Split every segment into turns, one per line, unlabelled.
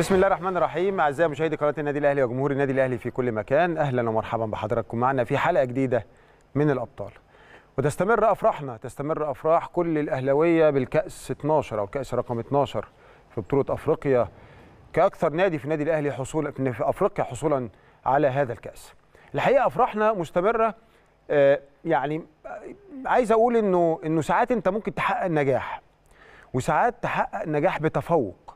بسم الله الرحمن الرحيم اعزائي مشاهدي قناه النادي الاهلي وجمهور النادي الاهلي في كل مكان اهلا ومرحبا بحضراتكم معنا في حلقه جديده من الابطال وتستمر افراحنا تستمر افراح كل الاهلاويه بالكاس 12 او كاس رقم 12 في بطوله افريقيا كاكثر نادي في النادي الاهلي حصولا في افريقيا حصولا على هذا الكاس الحقيقه افراحنا مستمره آه، يعني عايز اقول انه انه ساعات انت ممكن تحقق نجاح وساعات تحقق نجاح بتفوق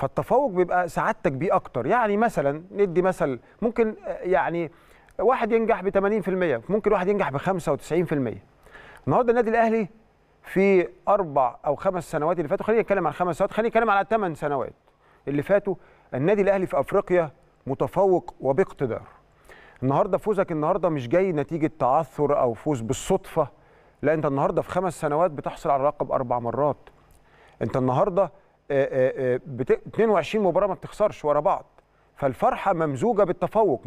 فالتفوق بيبقى سعادتك بيه اكتر يعني مثلا ندي مثل ممكن آه، يعني واحد ينجح ب 80% ممكن واحد ينجح ب 95% النهارده النادي الاهلي في اربع او خمس سنوات اللي فاتوا خلينا نتكلم عن خمس سنوات خلينا نتكلم على ثمان سنوات اللي فاتوا النادي الاهلي في افريقيا متفوق وباقتدار النهارده فوزك النهارده مش جاي نتيجه تعثر او فوز بالصدفه لا انت النهارده في خمس سنوات بتحصل على اللقب اربع مرات انت النهارده 22 آه، آه، آه، مباراه ما بتخسرش ورا بعض فالفرحه ممزوجه بالتفوق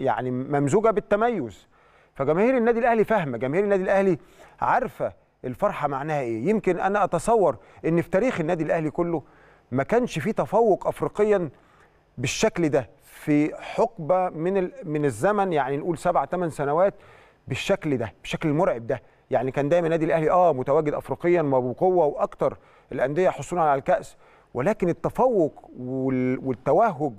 يعني ممزوجه بالتميز فجماهير النادي الاهلي فاهمه جماهير النادي الاهلي عارفه الفرحه معناها ايه يمكن انا اتصور ان في تاريخ النادي الاهلي كله ما كانش في تفوق افريقيا بالشكل ده في حقبه من من الزمن يعني نقول سبع ثمان سنوات بالشكل ده بالشكل المرعب ده يعني كان دايما النادي الاهلي اه متواجد افريقيا وبقوه واكتر الانديه حصولا على الكاس ولكن التفوق والتوهج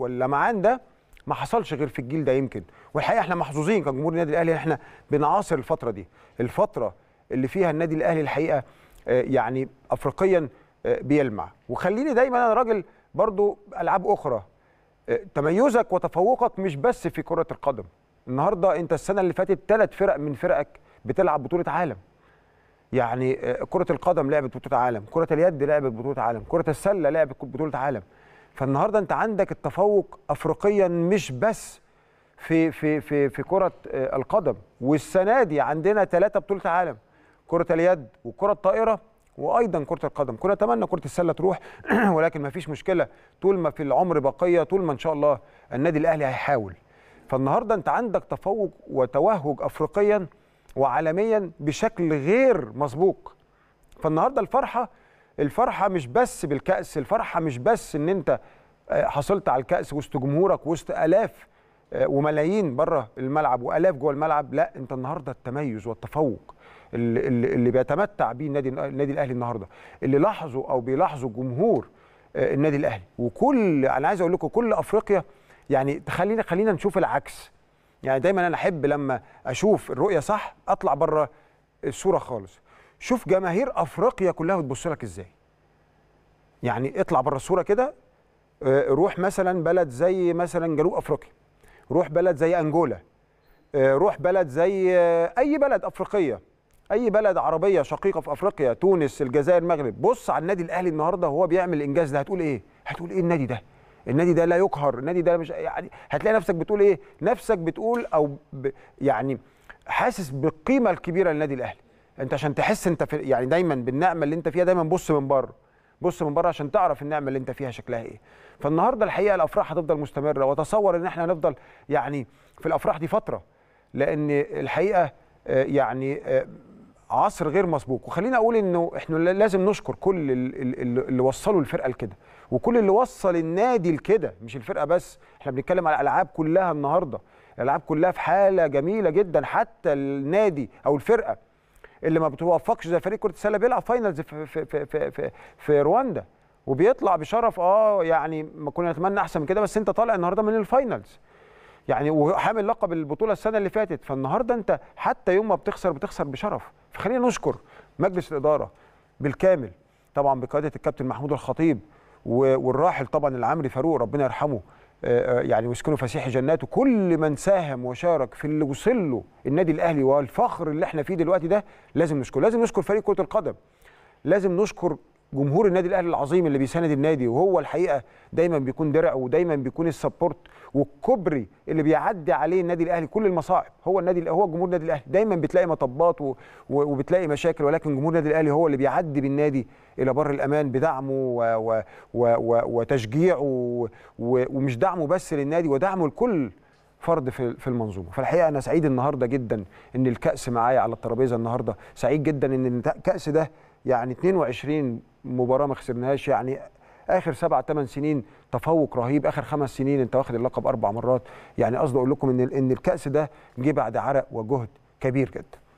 واللمعان ده ما حصلش غير في الجيل ده يمكن والحقيقه احنا محظوظين كجمهور النادي الاهلي احنا بنعاصر الفتره دي الفتره اللي فيها النادي الاهلي الحقيقه آه، يعني افريقيا آه، بيلمع وخليني دايما انا راجل برضو العاب اخرى آه، تميزك وتفوقك مش بس في كره القدم النهارده انت السنه اللي فاتت ثلاث فرق من فرقك بتلعب بطوله عالم يعني آه، كره القدم لعبت بطوله عالم كره اليد لعبت بطوله عالم كره السله لعبت بطوله عالم فالنهارده انت عندك التفوق افريقيا مش بس في في في في كره آه، القدم والسنه دي عندنا ثلاثه بطوله عالم كره اليد وكره الطائره وايضا كره القدم كنا اتمنى كره السله تروح ولكن ما فيش مشكله طول ما في العمر بقيه طول ما ان شاء الله النادي الاهلي هيحاول فالنهارده انت عندك تفوق وتوهج افريقيا وعالميا بشكل غير مسبوق فالنهارده الفرحه الفرحه مش بس بالكاس الفرحه مش بس ان انت آه، حصلت على الكاس وسط جمهورك وسط الاف آه، وملايين بره الملعب والاف جوه الملعب لا انت النهارده التميز والتفوق اللي, اللي بيتمتع بيه النادي النادي الاهلي النهارده اللي لاحظه او بيلاحظه جمهور آه، النادي الاهلي وكل انا عايز اقول لكم كل افريقيا يعني خلينا خلينا نشوف العكس يعني دايما انا احب لما اشوف الرؤيه صح اطلع بره الصوره خالص شوف جماهير افريقيا كلها بتبص لك ازاي يعني اطلع بره الصوره كده آه، روح مثلا بلد زي مثلا جنوب افريقيا روح بلد زي انجولا آه، روح بلد زي آه، اي بلد افريقيه اي بلد عربيه شقيقه في افريقيا تونس الجزائر المغرب بص على النادي الاهلي النهارده وهو بيعمل الانجاز ده هتقول ايه هتقول ايه النادي ده النادي ده لا يقهر النادي ده مش يعني هتلاقي نفسك بتقول ايه نفسك بتقول او ب يعني حاسس بالقيمه الكبيره للنادي الاهلي انت عشان تحس انت في يعني دايما بالنعمه اللي انت فيها دايما بص من بره بص من بره عشان تعرف النعمه اللي انت فيها شكلها ايه فالنهارده الحقيقه الافراح هتفضل مستمره وتصور ان احنا هنفضل يعني في الافراح دي فتره لان الحقيقه آه، يعني آه، عصر غير مسبوق وخلينا اقول انه احنا لازم نشكر كل اللي وصلوا الفرقه لكده وكل اللي وصل النادي لكده مش الفرقه بس احنا بنتكلم على الالعاب كلها النهارده الالعاب كلها في حاله جميله جدا حتى النادي او الفرقه اللي ما بتوفقش زي فريق كره السله بيلعب فاينلز في في في في, في, في رواندا وبيطلع بشرف اه يعني ما كنا نتمنى احسن من كده بس انت طالع النهارده من الفاينلز يعني وحامل لقب البطوله السنه اللي فاتت فالنهارده انت حتى يوم ما بتخسر بتخسر بشرف فخلينا نشكر مجلس الاداره بالكامل طبعا بقياده الكابتن محمود الخطيب والراحل طبعا العمري فاروق ربنا يرحمه آه، آه، يعني ويسكنه فسيح جناته كل من ساهم وشارك في اللي وصل له النادي الاهلي والفخر اللي احنا فيه دلوقتي ده لازم نشكره لازم نشكر فريق كره القدم لازم نشكر جمهور النادي الاهلي العظيم اللي بيساند النادي وهو الحقيقه دايما بيكون درع ودايما بيكون السبورت والكوبري اللي بيعدي عليه النادي الاهلي كل المصاعب هو النادي هو جمهور النادي الاهلي دايما بتلاقي مطبات وبتلاقي مشاكل ولكن جمهور النادي الاهلي هو اللي بيعدي بالنادي الى بر الامان بدعمه و... و... و... وتشجيعه و... و... ومش دعمه بس للنادي ودعمه لكل فرد في في المنظومه فالحقيقه انا سعيد النهارده جدا ان الكاس معايا على الترابيزه النهارده سعيد جدا ان الكاس ده يعني 22 مباراه ما خسرناهاش يعني اخر سبع ثمان سنين تفوق رهيب اخر خمس سنين انت واخد اللقب اربع مرات يعني قصدي اقول لكم ان ان الكاس ده جه بعد عرق وجهد كبير جدا